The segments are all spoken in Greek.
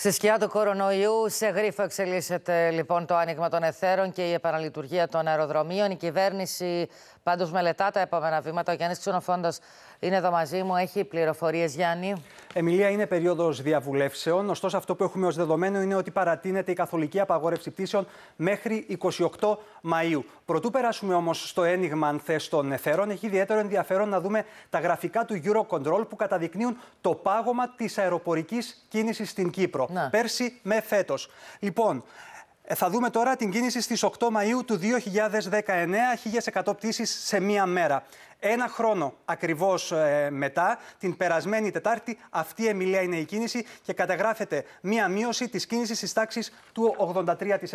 Στη σκιά του κορονοϊού, σε γρήφο εξελίσσεται λοιπόν το άνοιγμα των εθέρων και η επαναλειτουργία των αεροδρομίων. Η κυβέρνηση πάντως μελετά τα επόμενα βήματα. Ο Γιάννης Τσουνοφόντος είναι εδώ μαζί μου. Έχει πληροφορίες Γιάννη. Εμιλία, είναι περίοδος διαβουλεύσεων. Ωστόσο, αυτό που έχουμε ως δεδομένο είναι ότι παρατείνεται η καθολική απαγόρευση πτήσεων μέχρι 28 Μαου. Πρωτού περάσουμε όμως στο ένιγμα θες, των εφαίρων, έχει ιδιαίτερο ενδιαφέρον να δούμε τα γραφικά του Eurocontrol που καταδεικνύουν το πάγωμα της αεροπορικής κίνησης στην Κύπρο. Ναι. Πέρσι με φέτος. Λοιπόν, ε, θα δούμε τώρα την κίνηση στις 8 Μαΐου του 2019, 1.100 πτήσεις σε μία μέρα. Ένα χρόνο ακριβώς ε, μετά, την περασμένη Τετάρτη, αυτή η Εμιλία είναι η κίνηση και καταγράφεται μία μείωση της κίνησης στις τάξεις του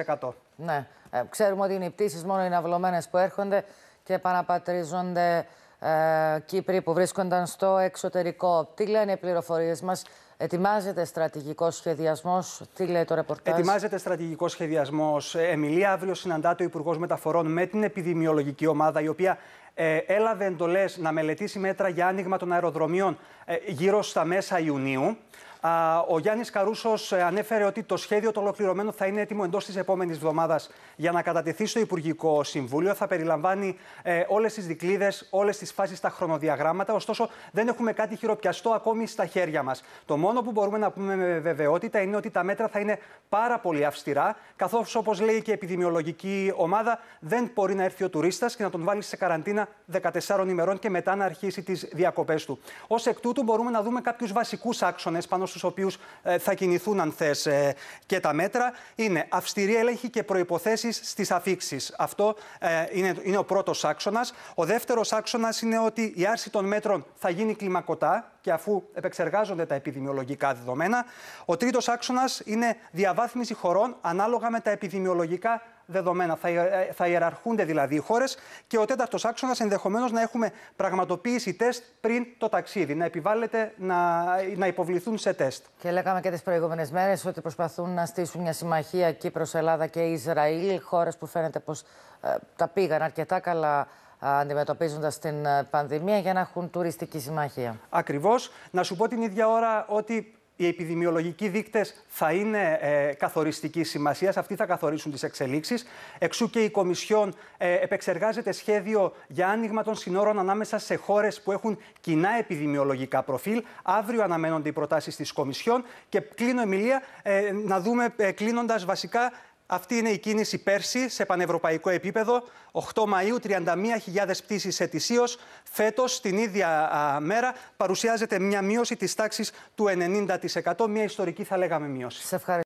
83%. Ναι, ε, ξέρουμε ότι είναι οι πτήσεις μόνο οι ναυλωμένες που έρχονται και παραπατρίζονται ε, Κύπροι που βρίσκονταν στο εξωτερικό. Τι λένε οι πληροφορίες μας Ετοιμάζεται στρατηγικός σχεδιασμός. Τι λέει το ρεπορτάζ. Ετοιμάζεται στρατηγικός σχεδιασμός. Ε, Εμιλία, αύριο συναντάται ο Υπουργός Μεταφορών με την επιδημιολογική ομάδα, η οποία ε, έλαβε εντολές να μελετήσει μέτρα για άνοιγμα των αεροδρομίων ε, γύρω στα μέσα Ιουνίου. Ο Γιάννης Καρούσος ε, ανέφερε ότι το σχέδιο το ολοκληρωμένο θα είναι έτοιμο εντός της επόμενης εβδομάδας για να κατατεθεί στο Υπουργικό Συμβούλιο. Θα περιλαμβάνει ε, όλες τις δικλείδε, όλες τις φάσεις, τα χρονοδιαγράμματα. Ωστόσο, δεν έχουμε κάτι χειροπιαστό ακόμη στα χέρια μας. Το μόνο που μπορούμε να πούμε με βεβαιότητα είναι ότι τα μέτρα θα είναι πάρα πολύ αυστηρά, καθώς, όπως λέει και η επιδημιολογική ομάδα, δεν μπορεί να έρθει ο τουρίστας και να τον βάλει σε καραντίνα 14 ημερών και μετά να αρχίσει τις διακοπές του. Ως εκ τούτου, μπορούμε να δούμε κάποιους βασικούς άξονες πάνω στους οποίους ε, θα κινηθούν, αν θες, ε, και τα μέτρα, είναι αυστηρή έλεγχη και προποθέσει στις αφήξεις. Αυτό ε, είναι, είναι ο πρώτος άξονας. Ο δεύτερος άξονας είναι ότι η άρση των μέτρων θα γίνει κλιμακωτά και αφού επεξεργάζονται τα επιδημιολογικά δεδομένα. Ο τρίτος άξονας είναι διαβάθμιση χωρών ανάλογα με τα επιδημιολογικά δεδομένα. Θα, ε, θα ιεραρχούνται δηλαδή οι χώρες και ο τέταρτος άξονας ενδεχομένως να έχουμε πραγματοποίηση τεστ πριν το ταξίδι, να επιβάλλεται να, να υποβληθούν σε τεστ. Και λέγαμε και τις προηγούμενες μέρες ότι προσπαθούν να στήσουν μια συμμαχία Κύπρος, Ελλάδα και Ισραήλ, χώρες που φαίνεται πως ε, τα πήγαν αρκετά καλά ε, αντιμετωπίζοντας την πανδημία για να έχουν τουριστική συμμαχία. Ακριβώς. Να σου πω την ίδια ώρα ότι οι επιδημιολογικοί δείκτες θα είναι ε, καθοριστική σημασίας. Αυτοί θα καθορίσουν τις εξελίξεις. Εξού και η Κομισιόν ε, επεξεργάζεται σχέδιο για άνοιγμα των συνόρων ανάμεσα σε χώρες που έχουν κοινά επιδημιολογικά προφίλ. Αύριο αναμένονται οι προτάσεις της Κομισιόν. Και κλείνω, Εμιλία, ε, να δούμε ε, κλείνοντας βασικά αυτή είναι η κίνηση πέρσι σε πανευρωπαϊκό επίπεδο. 8 Μαΐου, 31.000 πτήσεις ετησίως. Φέτος, την ίδια μέρα, παρουσιάζεται μια μείωση της τάξης του 90%. Μια ιστορική, θα λέγαμε, μείωση.